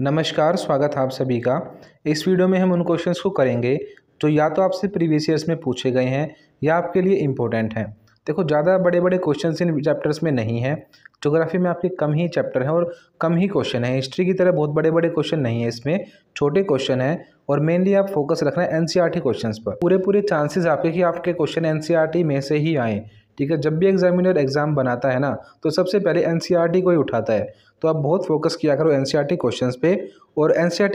नमस्कार स्वागत है आप सभी का इस वीडियो में हम उन क्वेश्चंस को करेंगे जो या तो आपसे प्रीवियस ईयर्स में पूछे गए हैं या आपके लिए इम्पोर्टेंट हैं देखो ज़्यादा बड़े बड़े क्वेश्चन इन चैप्टर्स में नहीं है जोग्राफी में आपके कम ही चैप्टर हैं और कम ही क्वेश्चन है हिस्ट्री की तरह बहुत बड़े बड़े क्वेश्चन नहीं है इसमें छोटे क्वेश्चन हैं और मेनली आप फोकस रखना है एन सी e पर पूरे पूरे चांसेज आपके कि आपके क्वेश्चन एन e में से ही आएँ ठीक है जब भी एग्जामिनर एग्जाम बनाता है ना तो सबसे पहले एन e को ही उठाता है तो आप बहुत फोकस किया करो एन सी e पे और एन सी e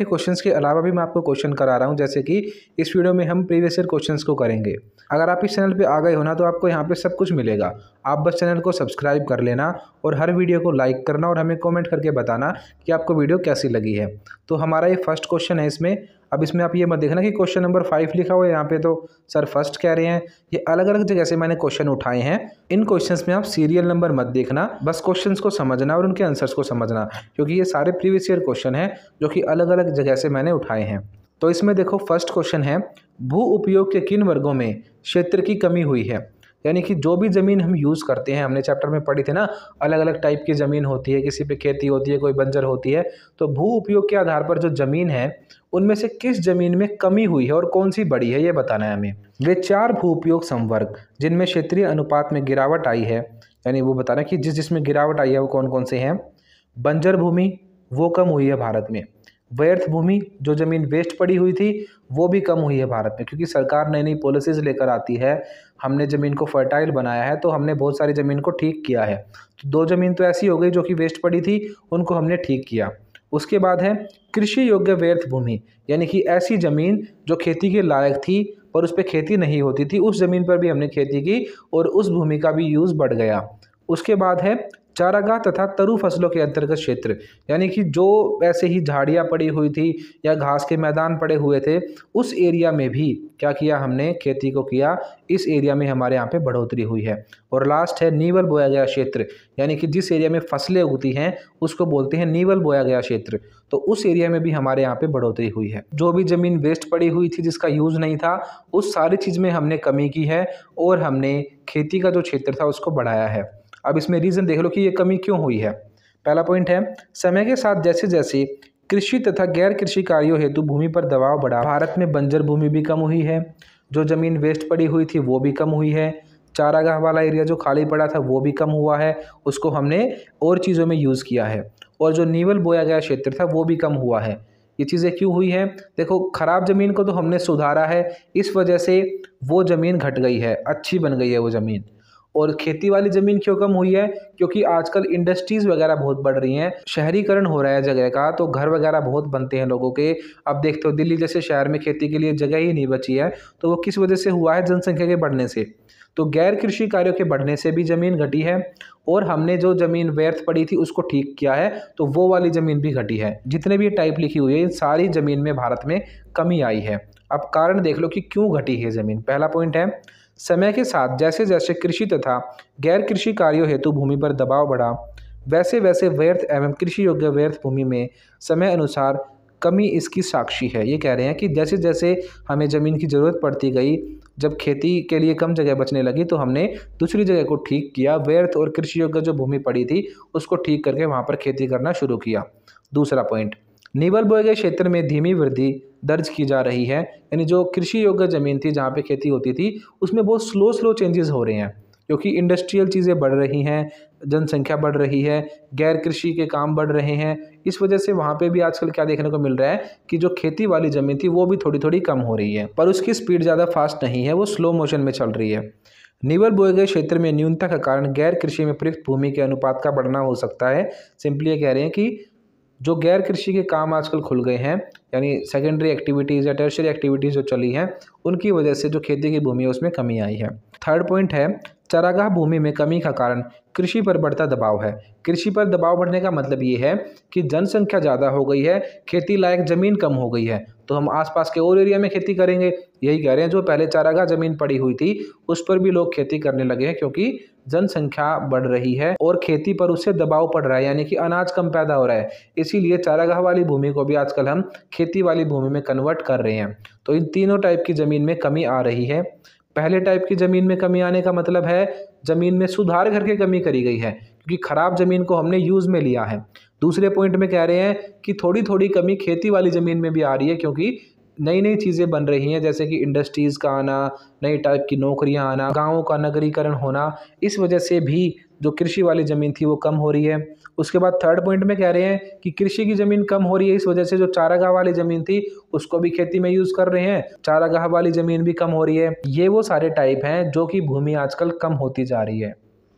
के अलावा भी मैं आपको क्वेश्चन करा रहा हूँ जैसे कि इस वीडियो में हम प्रीवियस ईयर क्वेश्चंस को करेंगे अगर आप इस चैनल पे आ गए हो ना तो आपको यहाँ पे सब कुछ मिलेगा आप बस चैनल को सब्सक्राइब कर लेना और हर वीडियो को लाइक करना और हमें कमेंट करके बताना कि आपको वीडियो कैसी लगी है तो हमारा ये फर्स्ट क्वेश्चन है इसमें अब इसमें आप ये मत देखना कि क्वेश्चन नंबर फाइव लिखा हुआ है यहाँ पे तो सर फर्स्ट कह रहे हैं ये अलग अलग जगह से मैंने क्वेश्चन उठाए हैं इन क्वेश्चंस में आप सीरियल नंबर मत देखना बस क्वेश्चंस को समझना और उनके आंसर्स को समझना क्योंकि ये सारे प्रीवियस ईयर क्वेश्चन हैं जो कि अलग अलग जगह से मैंने उठाए हैं तो इसमें देखो फर्स्ट क्वेश्चन है भू उपयोग के किन वर्गों में क्षेत्र की कमी हुई है यानी कि जो भी ज़मीन हम यूज़ करते हैं हमने चैप्टर में पढ़ी थी ना अलग अलग टाइप की ज़मीन होती है किसी पे खेती होती है कोई बंजर होती है तो भू उपयोग के आधार पर जो ज़मीन है उनमें से किस ज़मीन में कमी हुई है और कौन सी बड़ी है ये बताना है हमें वे चार भू उपयोग संवर्ग जिनमें क्षेत्रीय अनुपात में गिरावट आई है यानी वो बताना कि जिस जिसमें गिरावट आई है वो कौन कौन से हैं बंजर भूमि वो कम हुई है भारत में व्यर्थ भूमि जो ज़मीन वेस्ट पड़ी हुई थी वो भी कम हुई है भारत में क्योंकि सरकार नई नई पॉलिसीज़ लेकर आती है हमने ज़मीन को फर्टाइल बनाया है तो हमने बहुत सारी ज़मीन को ठीक किया है तो दो ज़मीन तो ऐसी हो गई जो कि वेस्ट पड़ी थी उनको हमने ठीक किया उसके बाद है कृषि योग्य व्यर्थ भूमि यानी कि ऐसी ज़मीन जो खेती के लायक थी पर उस पर खेती नहीं होती थी उस ज़मीन पर भी हमने खेती की और उस भूमि का भी यूज़ बढ़ गया उसके बाद है चारागाह तथा तरु फसलों के अंतर्गत क्षेत्र यानी कि जो ऐसे ही झाड़ियाँ पड़ी हुई थी या घास के मैदान पड़े हुए थे उस एरिया में भी क्या किया हमने खेती को किया इस एरिया में हमारे यहाँ पे बढ़ोतरी हुई है और लास्ट है नीवल बोया गया क्षेत्र यानी कि जिस एरिया में फसलें उगती हैं उसको बोलते हैं नीवल बोया गया क्षेत्र तो उस एरिया में भी हमारे यहाँ पे बढ़ोतरी हुई है जो भी ज़मीन वेस्ट पड़ी हुई थी जिसका यूज़ नहीं था उस सारी चीज़ में हमने कमी की है और हमने खेती का जो क्षेत्र था उसको बढ़ाया है अब इसमें रीज़न देख लो कि ये कमी क्यों हुई है पहला पॉइंट है समय के साथ जैसे जैसे कृषि तथा गैर कृषि कार्यों हेतु भूमि पर दबाव बढ़ा भारत में बंजर भूमि भी कम हुई है जो ज़मीन वेस्ट पड़ी हुई थी वो भी कम हुई है चारागाह वाला एरिया जो खाली पड़ा था वो भी कम हुआ है उसको हमने और चीज़ों में यूज़ किया है और जो नीवल बोया गया क्षेत्र था वो भी कम हुआ है ये चीज़ें क्यों हुई हैं देखो ख़राब ज़मीन को तो हमने सुधारा है इस वजह से वो ज़मीन घट गई है अच्छी बन गई है वो ज़मीन और खेती वाली ज़मीन क्यों कम हुई है क्योंकि आजकल इंडस्ट्रीज़ वगैरह बहुत बढ़ रही हैं शहरीकरण हो रहा है जगह का तो घर वगैरह बहुत बनते हैं लोगों के अब देखते हो दिल्ली जैसे शहर में खेती के लिए जगह ही नहीं बची है तो वो किस वजह से हुआ है जनसंख्या के बढ़ने से तो गैर कृषि कार्यों के बढ़ने से भी ज़मीन घटी है और हमने जो ज़मीन व्यर्थ पड़ी थी उसको ठीक किया है तो वो वाली ज़मीन भी घटी है जितने भी टाइप लिखी हुई है इन सारी ज़मीन में भारत में कमी आई है अब कारण देख लो कि क्यों घटी है ज़मीन पहला पॉइंट है समय के साथ जैसे जैसे कृषि तथा गैर कृषि कार्यों हेतु भूमि पर दबाव बढ़ा वैसे वैसे व्यर्थ एवं कृषि योग्य व्यर्थ भूमि में समय अनुसार कमी इसकी साक्षी है ये कह रहे हैं कि जैसे जैसे हमें ज़मीन की ज़रूरत पड़ती गई जब खेती के लिए कम जगह बचने लगी तो हमने दूसरी जगह को ठीक किया व्यर्थ और कृषि योग्य जो भूमि पड़ी थी उसको ठीक करके वहाँ पर खेती करना शुरू किया दूसरा पॉइंट नेवल बोए गए क्षेत्र में धीमी वृद्धि दर्ज की जा रही है यानी जो कृषि योग्य ज़मीन थी जहाँ पे खेती होती थी उसमें बहुत स्लो स्लो चेंजेस हो रहे हैं क्योंकि इंडस्ट्रियल चीज़ें बढ़ रही हैं जनसंख्या बढ़ रही है गैर कृषि के काम बढ़ रहे हैं इस वजह से वहाँ पे भी आजकल क्या देखने को मिल रहा है कि जो खेती वाली ज़मीन थी वो भी थोड़ी थोड़ी कम हो रही है पर उसकी स्पीड ज़्यादा फास्ट नहीं है वो स्लो मोशन में चल रही है निवल बोए गए क्षेत्र में न्यूनता का कारण गैर कृषि में प्रयुक्त भूमि के अनुपात का बढ़ना हो सकता है सिंपली ये कह रहे हैं कि जो गैर कृषि के काम आजकल खुल गए हैं यानी सेकेंडरी एक्टिविटीज़ या टर्शरी एक्टिविटीज़ जो चली हैं उनकी वजह से जो खेती की भूमि है उसमें कमी आई है थर्ड पॉइंट है चरागाह भूमि में कमी का कारण कृषि पर बढ़ता दबाव है कृषि पर दबाव बढ़ने का मतलब ये है कि जनसंख्या ज़्यादा हो गई है खेती लायक ज़मीन कम हो गई है तो हम आसपास के और एरिया में खेती करेंगे यही कह रहे हैं जो पहले चारागाह ज़मीन पड़ी हुई थी उस पर भी लोग खेती करने लगे हैं क्योंकि जनसंख्या बढ़ रही है और खेती पर उससे दबाव पड़ रहा है यानी कि अनाज कम पैदा हो रहा है इसीलिए चारागाह वाली भूमि को भी आजकल हम खेती वाली भूमि में कन्वर्ट कर रहे हैं तो इन तीनों टाइप की ज़मीन में कमी आ रही है पहले टाइप की ज़मीन में कमी आने का मतलब है ज़मीन में सुधार करके कमी करी गई है क्योंकि ख़राब ज़मीन को हमने यूज़ में लिया है दूसरे पॉइंट में कह रहे हैं कि थोड़ी थोड़ी कमी खेती वाली ज़मीन में भी आ रही है क्योंकि नई नई चीज़ें बन रही हैं जैसे कि इंडस्ट्रीज़ का आना नई टाइप की नौकरियां आना गाँवों का नगरीकरण होना इस वजह से भी जो कृषि वाली ज़मीन थी वो कम हो रही है उसके बाद थर्ड पॉइंट में कह रहे हैं कि कृषि की ज़मीन कम हो रही है इस वजह से जो चारागाह वाली ज़मीन थी उसको भी खेती में यूज़ कर रहे हैं चारागाह वाली ज़मीन भी कम हो रही है ये वो सारे टाइप हैं जो कि भूमि आजकल कम होती जा रही है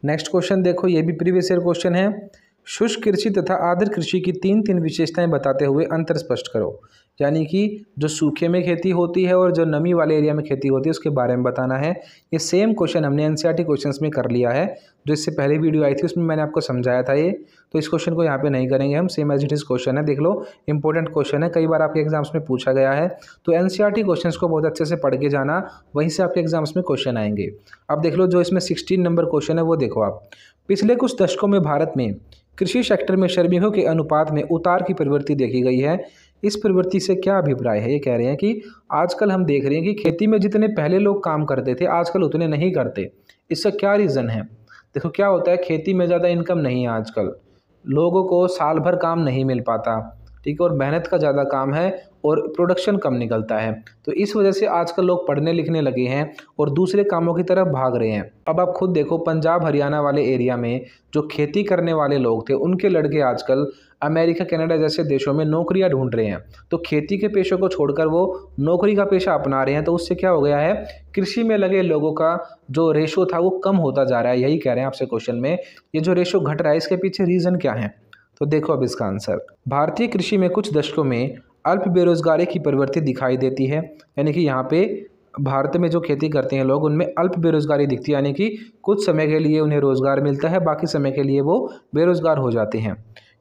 नेक्स्ट क्वेश्चन देखो ये भी प्रीवियस ईयर क्वेश्चन है शुष्क कृषि तथा आदर कृषि की तीन तीन विशेषताएं बताते हुए अंतर स्पष्ट करो यानी कि जो सूखे में खेती होती है और जो नमी वाले एरिया में खेती होती है उसके बारे में बताना है ये सेम क्वेश्चन हमने एन सी क्वेश्चंस में कर लिया है जो इससे पहले वीडियो आई थी उसमें मैंने आपको समझाया था ये तो इस क्वेश्चन को यहाँ पे नहीं करेंगे हम same as it is question है देख लो इंपॉर्टेंट क्वेश्चन है कई बार आपके एग्जाम्स में पूछा गया है तो एन सी क्वेश्चन को बहुत अच्छे से पढ़ के जाना वहीं से आपके एग्जाम्स में क्वेश्चन आएंगे अब देख लो जो इसमें सिक्सटीन नंबर क्वेश्चन है वो देखो आप पिछले कुछ दशकों में भारत में कृषि सेक्टर में श्रमिकों के अनुपात में उतार की प्रवृत्ति देखी गई है इस प्रवृत्ति से क्या अभिप्राय है ये कह रहे हैं कि आजकल हम देख रहे हैं कि खेती में जितने पहले लोग काम करते थे आजकल उतने नहीं करते इसका क्या रीज़न है देखो क्या होता है खेती में ज़्यादा इनकम नहीं है आजकल लोगों को साल भर काम नहीं मिल पाता ठीक है और मेहनत का ज़्यादा काम है और प्रोडक्शन कम निकलता है तो इस वजह से आजकल लोग पढ़ने लिखने लगे हैं और दूसरे कामों की तरफ भाग रहे हैं अब आप खुद देखो पंजाब हरियाणा वाले एरिया में जो खेती करने वाले लोग थे उनके लड़के आजकल अमेरिका कनाडा जैसे देशों में नौकरियां ढूंढ रहे हैं तो खेती के पेशों को छोड़कर वो नौकरी का पेशा अपना रहे हैं तो उससे क्या हो गया है कृषि में लगे लोगों का जो रेशो था वो कम होता जा रहा है यही कह रहे हैं आपसे क्वेश्चन में ये जो रेशो घट रहा है इसके पीछे रीज़न क्या है तो देखो अब इसका आंसर भारतीय कृषि में कुछ दशकों में अल्प बेरोजगारी की प्रवृत्ति दिखाई देती है यानी कि यहाँ पे भारत में जो खेती करते हैं लोग उनमें अल्प बेरोजगारी दिखती है यानी कि कुछ समय के लिए उन्हें रोज़गार मिलता है बाकी समय के लिए वो बेरोज़गार हो जाते हैं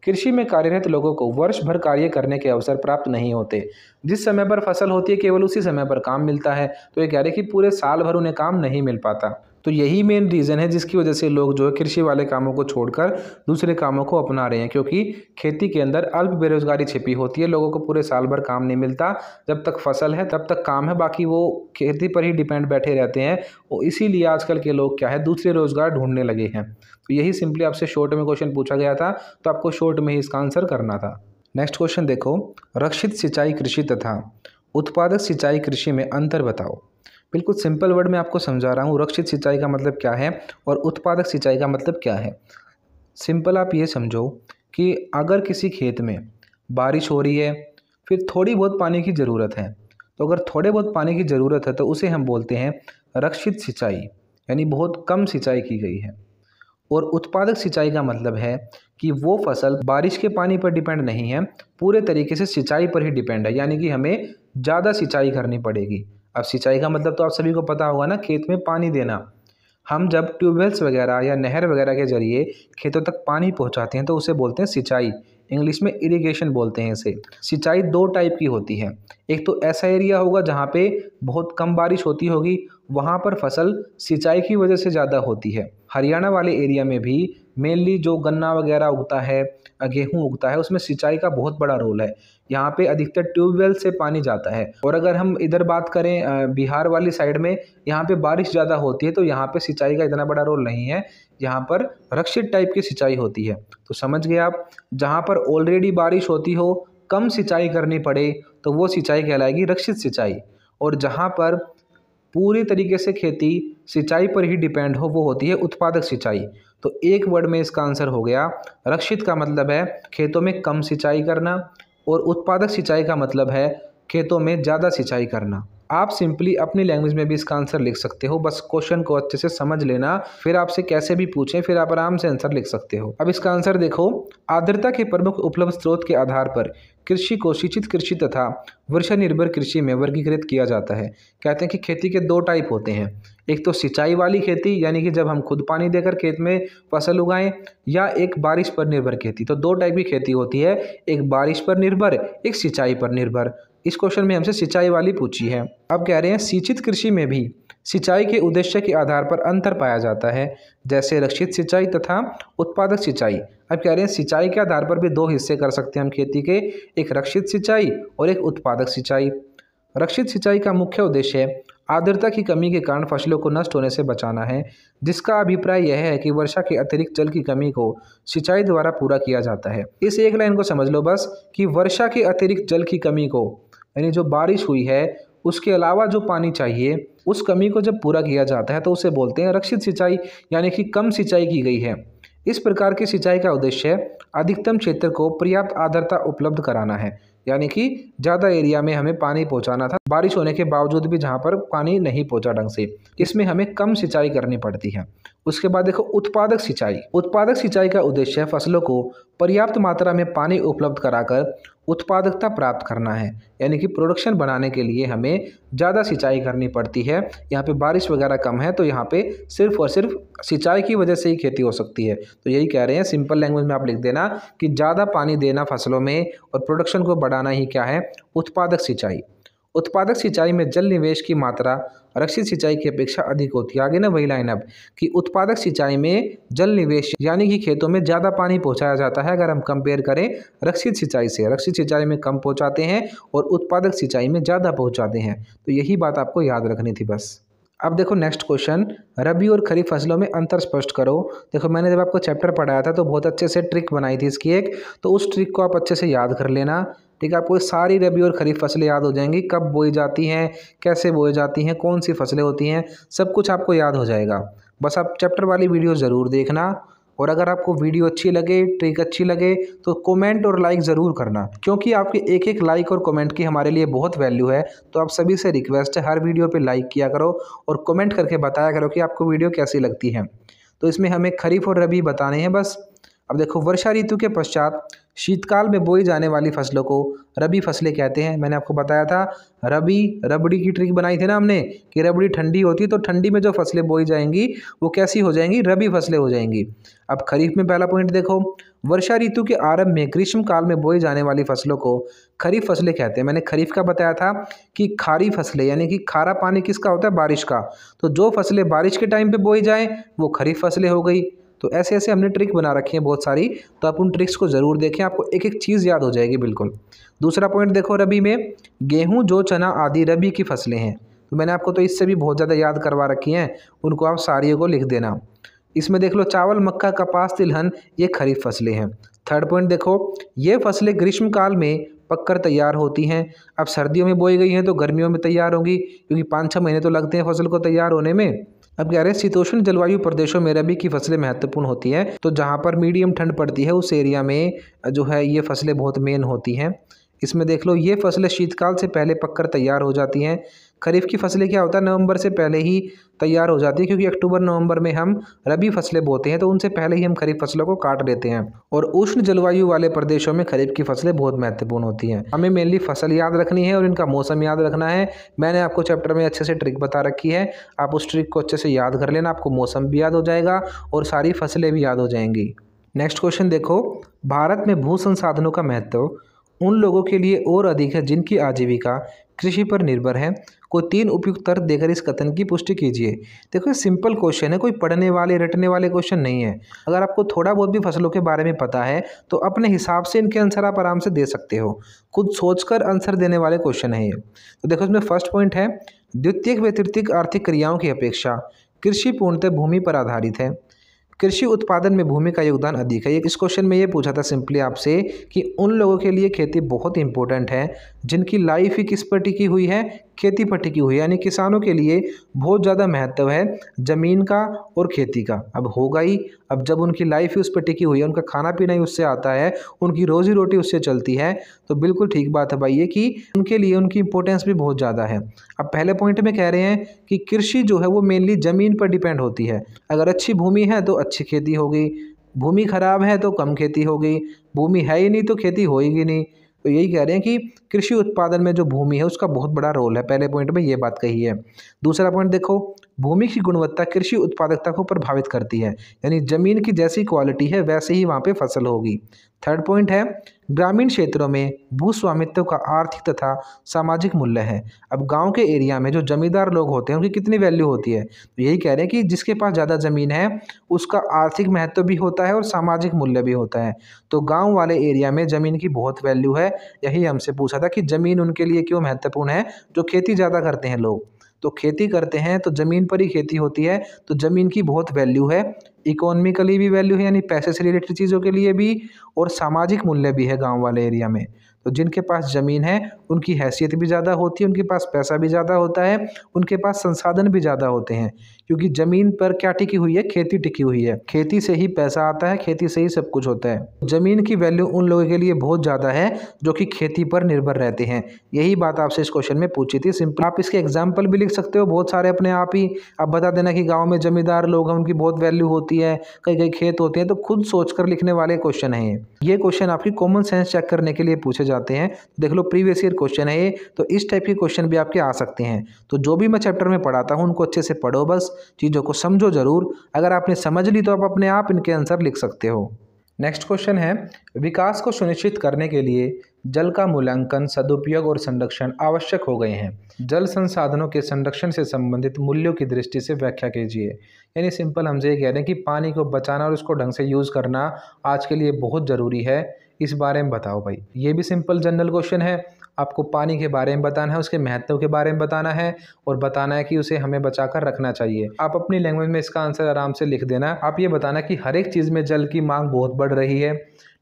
कृषि में कार्यरत लोगों को वर्ष भर कार्य करने के अवसर प्राप्त नहीं होते जिस समय पर फसल होती है केवल उसी समय पर काम मिलता है तो ये कह रहे कि पूरे साल भर उन्हें काम नहीं मिल पाता तो यही मेन रीज़न है जिसकी वजह से लोग जो है कृषि वाले कामों को छोड़कर दूसरे कामों को अपना रहे हैं क्योंकि खेती के अंदर अल्प बेरोजगारी छिपी होती है लोगों को पूरे साल भर काम नहीं मिलता जब तक फसल है तब तक काम है बाकी वो खेती पर ही डिपेंड बैठे रहते हैं और इसीलिए आजकल के लोग क्या है दूसरे रोज़गार ढूंढने लगे हैं तो यही सिंपली आपसे शॉर्ट में क्वेश्चन पूछा गया था तो आपको शॉर्ट में ही इसका आंसर करना था नेक्स्ट क्वेश्चन देखो रक्षित सिंचाई कृषि तथा उत्पादक सिंचाई कृषि में अंतर बताओ बिल्कुल सिंपल वर्ड में आपको समझा रहा हूँ रक्षित सिंचाई का मतलब क्या है और उत्पादक सिंचाई का मतलब क्या है सिंपल आप ये समझो कि अगर किसी खेत में बारिश हो रही है फिर थोड़ी बहुत पानी की ज़रूरत है तो अगर थोड़े बहुत पानी की ज़रूरत है तो उसे हम बोलते हैं रक्षित सिंचाई यानी बहुत कम सिंचाई की गई है और उत्पादक सिंचाई का मतलब है कि वो फसल बारिश के पानी पर डिपेंड नहीं है पूरे तरीके से सिंचाई पर ही डिपेंड है यानी कि हमें ज़्यादा सिंचाई करनी पड़ेगी अब सिंचाई का मतलब तो आप सभी को पता होगा ना खेत में पानी देना हम जब ट्यूबवेल्स वगैरह या नहर वगैरह के जरिए खेतों तक पानी पहुंचाते हैं तो उसे बोलते हैं सिंचाई इंग्लिश में इरिगेशन बोलते हैं इसे सिंचाई दो टाइप की होती है एक तो ऐसा एरिया होगा जहाँ पे बहुत कम बारिश होती होगी वहाँ पर फसल सिंचाई की वजह से ज़्यादा होती है हरियाणा वाले एरिया में भी मेनली जो गन्ना वगैरह उगता है गेहूँ उगता है उसमें सिंचाई का बहुत बड़ा रोल है यहाँ पे अधिकतर ट्यूबवेल से पानी जाता है और अगर हम इधर बात करें बिहार वाली साइड में यहाँ पे बारिश ज़्यादा होती है तो यहाँ पे सिंचाई का इतना बड़ा रोल नहीं है यहाँ पर रक्षित टाइप की सिंचाई होती है तो समझ गए आप जहाँ पर ऑलरेडी बारिश होती हो कम सिंचाई करनी पड़े तो वो सिंचाई कहलाएगी रक्षित सिंचाई और जहाँ पर पूरी तरीके से खेती सिंचाई पर ही डिपेंड हो वो होती है उत्पादक सिंचाई तो एक वर्ड में इसका आंसर हो गया रक्षित का मतलब है खेतों में कम सिंचाई करना और उत्पादक सिंचाई का मतलब है खेतों में ज़्यादा सिंचाई करना आप सिंपली अपनी लैंग्वेज में भी इसका आंसर लिख सकते हो बस क्वेश्चन को अच्छे से समझ लेना फिर आपसे कैसे भी पूछें फिर आप आराम से आंसर लिख सकते हो अब इसका आंसर देखो आर्द्रता के प्रमुख उपलब्ध स्रोत के आधार पर कृषि को सिंचित कृषि तथा वर्षा निर्भर कृषि में वर्गीकृत किया जाता है कहते हैं कि खेती के दो टाइप होते हैं एक तो सिंचाई वाली खेती यानी कि जब हम खुद पानी देकर खेत में फसल उगाएं या एक बारिश पर निर्भर खेती तो दो टाइप की खेती होती है एक बारिश पर निर्भर एक सिंचाई पर निर्भर इस क्वेश्चन में हमसे सिंचाई वाली पूछी है अब कह रहे हैं सिंचित कृषि में भी सिंचाई के उद्देश्य के आधार पर अंतर पाया जाता है जैसे रक्षित सिंचाई तथा उत्पादक सिंचाई अब कह रहे हैं सिंचाई के आधार पर भी दो हिस्से कर सकते हैं हम खेती के एक रक्षित सिंचाई और एक उत्पादक सिंचाई रक्षित सिंचाई का मुख्य उद्देश्य आर्द्रता की कमी के कारण फसलों को नष्ट होने से बचाना है जिसका अभिप्राय यह है कि वर्षा के अतिरिक्त जल की कमी को सिंचाई द्वारा पूरा किया जाता है इस एक लाइन को समझ लो बस कि वर्षा के अतिरिक्त जल की कमी को यानी जो बारिश हुई है उसके अलावा जो पानी चाहिए उस कमी को जब पूरा किया जाता है तो उसे बोलते हैं रक्षित सिंचाई यानी कि कम सिंचाई की गई है इस प्रकार की सिंचाई का उद्देश्य अधिकतम क्षेत्र को पर्याप्त आर्द्रता उपलब्ध कराना है यानी कि ज़्यादा एरिया में हमें पानी पहुंचाना था बारिश होने के बावजूद भी जहाँ पर पानी नहीं पहुंचा ढंग से इसमें हमें कम सिंचाई करनी पड़ती है उसके बाद देखो उत्पादक सिंचाई उत्पादक सिंचाई का उद्देश्य फसलों को पर्याप्त मात्रा में पानी उपलब्ध कराकर उत्पादकता प्राप्त करना है यानी कि प्रोडक्शन बनाने के लिए हमें ज़्यादा सिंचाई करनी पड़ती है यहाँ पे बारिश वगैरह कम है तो यहाँ पे सिर्फ और सिर्फ सिंचाई की वजह से ही खेती हो सकती है तो यही कह रहे हैं सिंपल लैंग्वेज में आप लिख देना कि ज़्यादा पानी देना फसलों में और प्रोडक्शन को बढ़ा बढ़ाना ही क्या है उत्पादक सिंचाई उत्पादक सिंचाई में जल निवेश की मात्रा रक्षित सिंचाई की अपेक्षा अधिक होती है आगे ना वही लाइन अब कि उत्पादक सिंचाई में जल निवेश यानी कि खेतों में ज़्यादा पानी पहुंचाया जाता है अगर हम कंपेयर करें रक्षित सिंचाई से रक्षित सिंचाई में कम पहुंचाते हैं और उत्पादक सिंचाई में ज़्यादा पहुंचाते हैं तो यही बात आपको याद रखनी थी बस अब देखो नेक्स्ट क्वेश्चन रबी और खरीफ फसलों में अंतर स्पष्ट करो देखो मैंने जब आपको चैप्टर पढ़ाया था तो बहुत अच्छे से ट्रिक बनाई थी इसकी एक तो उस ट्रिक को आप अच्छे से याद कर लेना ठीक है आपको सारी रबी और खरीफ फसलें याद हो जाएंगी कब बोई जाती हैं कैसे बोई जाती हैं कौन सी फसलें होती हैं सब कुछ आपको याद हो जाएगा बस आप चैप्टर वाली वीडियो ज़रूर देखना और अगर आपको वीडियो अच्छी लगे ट्रिक अच्छी लगे तो कमेंट और लाइक ज़रूर करना क्योंकि आपके एक एक लाइक और कमेंट की हमारे लिए बहुत वैल्यू है तो आप सभी से रिक्वेस्ट है हर वीडियो पे लाइक किया करो और कमेंट करके बताया करो कि आपको वीडियो कैसी लगती है तो इसमें हमें खरीफ और रबी बताने हैं बस अब देखो वर्षा ऋतु के पश्चात शीतकाल में बोई जाने वाली फसलों को रबी फसलें कहते हैं मैंने आपको बताया था रबी रबड़ी की ट्रिक बनाई थी ना हमने कि रबड़ी ठंडी होती है तो ठंडी में जो फसलें बोई जाएंगी वो कैसी हो जाएंगी रबी फसलें हो जाएंगी अब खरीफ में पहला पॉइंट देखो वर्षा ऋतु के आरंभ में ग्रीष्म काल में बोई जाने वाली फसलों को खरीफ फसलें कहते हैं मैंने खरीफ का बताया था कि खारी फसलें यानी कि खारा पानी किसका होता है बारिश का तो जो फसलें बारिश के टाइम पर बोई जाएँ वो खरीफ फसलें हो गई तो ऐसे ऐसे हमने ट्रिक बना रखी है बहुत सारी तो आप उन ट्रिक्स को ज़रूर देखें आपको एक एक चीज़ याद हो जाएगी बिल्कुल दूसरा पॉइंट देखो रबी में गेहूँ जो चना आदि रबी की फसलें हैं तो मैंने आपको तो इससे भी बहुत ज़्यादा याद करवा रखी हैं उनको आप सारियों को लिख देना इसमें देख लो चावल मक्का कपास तिलहन ये खरीफ फसलें हैं थर्ड पॉइंट देखो ये फसलें ग्रीष्मकाल में पककर तैयार होती हैं अब सर्दियों में बोई गई हैं तो गर्मियों में तैयार होंगी क्योंकि पाँच छः महीने तो लगते हैं फसल को तैयार होने में अब कह रहे हैं शीतोष्ण जलवायु प्रदेशों में रबी की फसलें महत्वपूर्ण होती हैं तो जहाँ पर मीडियम ठंड पड़ती है उस एरिया में जो है ये फसलें बहुत मेन होती हैं इसमें देख लो ये फसलें शीतकाल से पहले पककर तैयार हो जाती हैं खरीफ की फसलें क्या होता है नवंबर से पहले ही तैयार हो जाती है क्योंकि अक्टूबर नवंबर में हम रबी फसलें बोते हैं तो उनसे पहले ही हम खरीफ फसलों को काट लेते हैं और उष्ण जलवायु वाले प्रदेशों में खरीफ की फसलें बहुत महत्वपूर्ण होती हैं हमें मेनली फसल याद रखनी है और इनका मौसम याद रखना है मैंने आपको चैप्टर में अच्छे से ट्रिक बता रखी है आप उस ट्रिक को अच्छे से याद कर लेना आपको मौसम भी याद हो जाएगा और सारी फसलें भी याद हो जाएंगी नेक्स्ट क्वेश्चन देखो भारत में भू संसाधनों का महत्व उन लोगों के लिए और अधिक है जिनकी आजीविका कृषि पर निर्भर है को तीन उपयुक्त तर्क देकर इस कथन की पुष्टि कीजिए देखो ये सिंपल क्वेश्चन है कोई पढ़ने वाले रटने वाले क्वेश्चन नहीं है अगर आपको थोड़ा बहुत भी फसलों के बारे में पता है तो अपने हिसाब से इनके आंसर आप आराम से दे सकते हो खुद सोचकर आंसर देने वाले क्वेश्चन है ये तो देखो इसमें फर्स्ट पॉइंट है द्वितीय व आर्थिक क्रियाओं की अपेक्षा कृषि पूर्णतः भूमि पर आधारित है कृषि उत्पादन में भूमि का योगदान अधिक है इस क्वेश्चन में ये पूछा था सिंपली आपसे कि उन लोगों के लिए खेती बहुत इंपॉर्टेंट है जिनकी लाइफ ही किस पर टिकी हुई है खेती पर टिकी हुई है यानी किसानों के लिए बहुत ज़्यादा महत्व है ज़मीन का और खेती का अब होगा ही अब जब उनकी लाइफ ही उस पर टिकी हुई है उनका खाना पीना ही उससे आता है उनकी रोज़ी रोटी उससे चलती है तो बिल्कुल ठीक बात है भाई ये कि उनके लिए उनकी इंपॉर्टेंस भी बहुत ज़्यादा है अब पहले पॉइंट में कह रहे हैं कि कृषि जो है वो मेनली ज़मीन पर डिपेंड होती है अगर अच्छी भूमि है तो अच्छी खेती होगी भूमि खराब है तो कम खेती होगी भूमि है ही नहीं तो खेती होगी नहीं तो यही कह रहे हैं कि कृषि उत्पादन में जो भूमि है उसका बहुत बड़ा रोल है पहले पॉइंट में ये बात कही है दूसरा पॉइंट देखो भूमि की गुणवत्ता कृषि उत्पादकता को प्रभावित करती है यानी ज़मीन की जैसी क्वालिटी है वैसे ही वहाँ पे फसल होगी थर्ड पॉइंट है ग्रामीण क्षेत्रों में भूस्वामित्व का आर्थिक तथा सामाजिक मूल्य है अब गांव के एरिया में जो जमींदार लोग होते हैं उनकी कितनी वैल्यू होती है तो यही कह रहे हैं कि जिसके पास ज़्यादा ज़मीन है उसका आर्थिक महत्व भी होता है और सामाजिक मूल्य भी होता है तो गाँव वाले एरिया में ज़मीन की बहुत वैल्यू है यही हमसे पूछा था कि ज़मीन उनके लिए क्यों महत्वपूर्ण है जो खेती ज़्यादा करते हैं लोग तो खेती करते हैं तो ज़मीन पर ही खेती होती है तो ज़मीन की बहुत वैल्यू है इकोनॉमिकली भी वैल्यू है यानी पैसे से रिलेटेड चीज़ों के लिए भी और सामाजिक मूल्य भी है गाँव वाले एरिया में तो जिनके पास ज़मीन है उनकी हैसियत भी ज़्यादा होती है उनके पास पैसा भी ज़्यादा होता है उनके पास संसाधन भी ज़्यादा होते हैं क्योंकि ज़मीन पर क्या टिकी हुई है खेती टिकी हुई है खेती से ही पैसा आता है खेती से ही सब कुछ होता है ज़मीन की वैल्यू उन लोगों के लिए बहुत ज़्यादा है जो कि खेती पर निर्भर रहते हैं यही बात आपसे इस क्वेश्चन में पूछी थी सिंपल आप इसके एग्जाम्पल भी लिख सकते हो बहुत सारे अपने आप ही आप बता देना कि गाँव में ज़मींदार लोग हैं उनकी बहुत वैल्यू होती है कई कई खेत होते हैं तो खुद सोच लिखने वाले क्वेश्चन हैं ये क्वेश्चन आपकी कॉमन सेंस चेक करने के लिए पूछे जा जाते हैं तो देख लो प्रीवियस ईयर क्वेश्चन है ये तो इस टाइप के क्वेश्चन भी आपके आ सकते हैं तो जो भी मैं चैप्टर में पढ़ाता हूँ उनको अच्छे से पढ़ो बस चीज़ों को समझो ज़रूर अगर आपने समझ ली तो आप अपने आप इनके आंसर लिख सकते हो नेक्स्ट क्वेश्चन है विकास को सुनिश्चित करने के लिए जल का मूल्यांकन सदुपयोग और संरक्षण आवश्यक हो गए हैं जल संसाधनों के संरक्षण से संबंधित मूल्यों की दृष्टि से व्याख्या कीजिए यानी सिंपल हमसे ये कह रहे हैं कि पानी को बचाना और उसको ढंग से यूज़ करना आज के लिए बहुत ज़रूरी है इस बारे में बताओ भाई ये भी सिंपल जनरल क्वेश्चन है आपको पानी के बारे में बताना है उसके महत्व के बारे में बताना है और बताना है कि उसे हमें बचा कर रखना चाहिए आप अपनी लैंग्वेज में इसका आंसर आराम से लिख देना आप ये बताना कि हर एक चीज़ में जल की मांग बहुत बढ़ रही है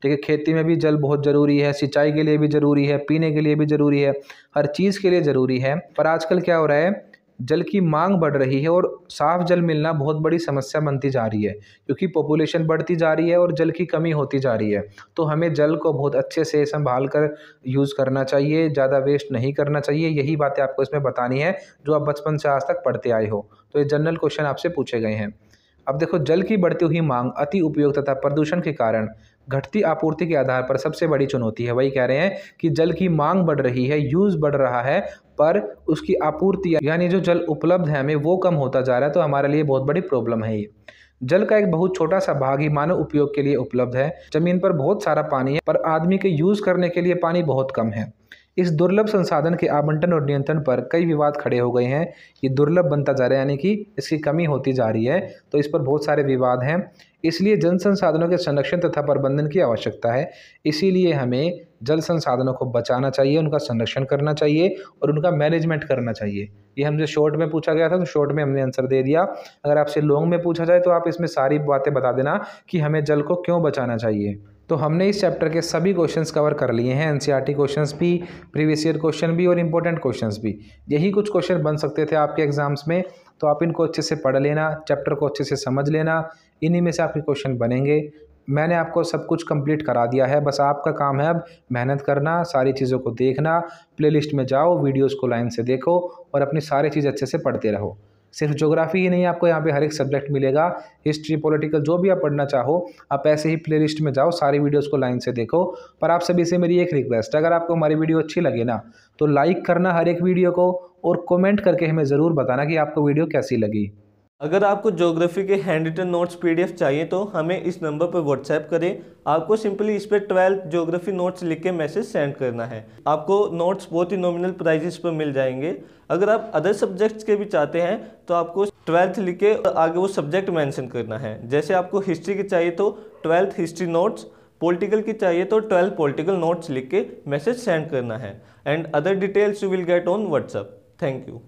ठीक है खेती में भी जल बहुत ज़रूरी है सिंचाई के लिए भी ज़रूरी है पीने के लिए भी ज़रूरी है हर चीज़ के लिए ज़रूरी है पर आजकल क्या हो रहा है जल की मांग बढ़ रही है और साफ जल मिलना बहुत बड़ी समस्या बनती जा रही है क्योंकि पॉपुलेशन बढ़ती जा रही है और जल की कमी होती जा रही है तो हमें जल को बहुत अच्छे से संभाल कर यूज़ करना चाहिए ज़्यादा वेस्ट नहीं करना चाहिए यही बातें आपको इसमें बतानी है जो आप बचपन से आज तक पढ़ते आए हो तो ये जनरल क्वेश्चन आपसे पूछे गए हैं अब देखो जल की बढ़ती हुई मांग अति उपयोग तथा प्रदूषण के कारण घटती आपूर्ति के आधार पर सबसे बड़ी चुनौती है वही कह रहे हैं कि जल की मांग बढ़ रही है यूज़ बढ़ रहा है पर उसकी आपूर्ति यानी जो जल उपलब्ध है हमें वो कम होता जा रहा है तो हमारे लिए बहुत बड़ी प्रॉब्लम है ये जल का एक बहुत छोटा सा भाग ही मानव उपयोग के लिए उपलब्ध है जमीन पर बहुत सारा पानी है पर आदमी के यूज़ करने के लिए पानी बहुत कम है इस दुर्लभ संसाधन के आवंटन और नियंत्रण पर कई विवाद खड़े हो गए हैं ये दुर्लभ बनता जा रहा है यानी कि इसकी कमी होती जा रही है तो इस पर बहुत सारे विवाद हैं इसलिए जल संसाधनों के संरक्षण तथा प्रबंधन की आवश्यकता है इसीलिए हमें जल संसाधनों को बचाना चाहिए उनका संरक्षण करना चाहिए और उनका मैनेजमेंट करना चाहिए ये हमसे शॉर्ट में पूछा गया था तो शॉर्ट में हमने आंसर दे दिया अगर आपसे लॉन्ग में पूछा जाए तो आप इसमें सारी बातें बता देना कि हमें जल को क्यों बचाना चाहिए तो हमने इस चैप्टर के सभी क्वेश्चंस कवर कर लिए हैं एनसीईआरटी क्वेश्चंस e भी प्रीवियस ईयर क्वेश्चन भी और इंपॉर्टेंट क्वेश्चंस भी यही कुछ क्वेश्चन बन सकते थे आपके एग्जाम्स में तो आप इनको अच्छे से पढ़ लेना चैप्टर को अच्छे से समझ लेना इन्हीं में से आपके क्वेश्चन बनेंगे मैंने आपको सब कुछ कंप्लीट करा दिया है बस आपका काम है अब मेहनत करना सारी चीज़ों को देखना प्लेलिस्ट में जाओ वीडियोस को लाइन से देखो और अपनी सारी चीज़ अच्छे से पढ़ते रहो सिर्फ जोग्राफी ही नहीं आपको यहाँ पे हर एक सब्जेक्ट मिलेगा हिस्ट्री पॉलिटिकल जो भी आप पढ़ना चाहो आप ऐसे ही प्लेलिस्ट में जाओ सारी वीडियोस को लाइन से देखो पर आप सभी से मेरी एक रिक्वेस्ट है अगर आपको हमारी वीडियो अच्छी लगे ना तो लाइक करना हर एक वीडियो को और कॉमेंट करके हमें ज़रूर बताना कि आपको वीडियो कैसी लगी अगर आपको ज्योग्राफी के हैंड रिटन नोट्स पीडीएफ चाहिए तो हमें इस नंबर पर व्हाट्सएप करें आपको सिंपली इस पर ट्वेल्थ ज्योग्राफी नोट्स लिख के मैसेज सेंड करना है आपको नोट्स बहुत ही नॉमिनल प्राइजेस पर मिल जाएंगे अगर आप अदर सब्जेक्ट्स के भी चाहते हैं तो आपको ट्वेल्थ लिख के आगे वो सब्जेक्ट मैंशन करना है जैसे आपको हिस्ट्री की चाहिए तो ट्वेल्थ हिस्ट्री नोट्स पॉलिटिकल की चाहिए तो ट्वेल्थ पॉलिटिकल नोट्स लिख के मैसेज सेंड करना है and other details you will get on WhatsApp thank you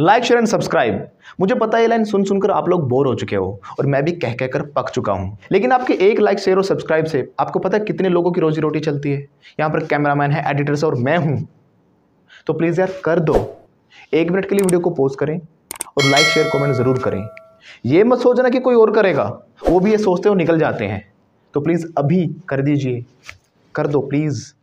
like share and subscribe मुझे पता है ये लाइन सुन सुनकर आप लोग बोर हो चुके हो और मैं भी कह कह कर पक चुका हूँ लेकिन आपके एक लाइक शेयर और सब्सक्राइब से आपको पता है कितने लोगों की रोजी रोटी चलती है यहाँ पर कैमरामैन है एडिटर्स और मैं हूँ तो प्लीज़ यार कर दो एक मिनट के लिए वीडियो को पोस्ट करें और लाइक शेयर कॉमेंट ज़रूर करें ये मत सोचना कि कोई और करेगा वो भी ये सोचते हो निकल जाते हैं तो प्लीज़ अभी कर दीजिए कर दो प्लीज़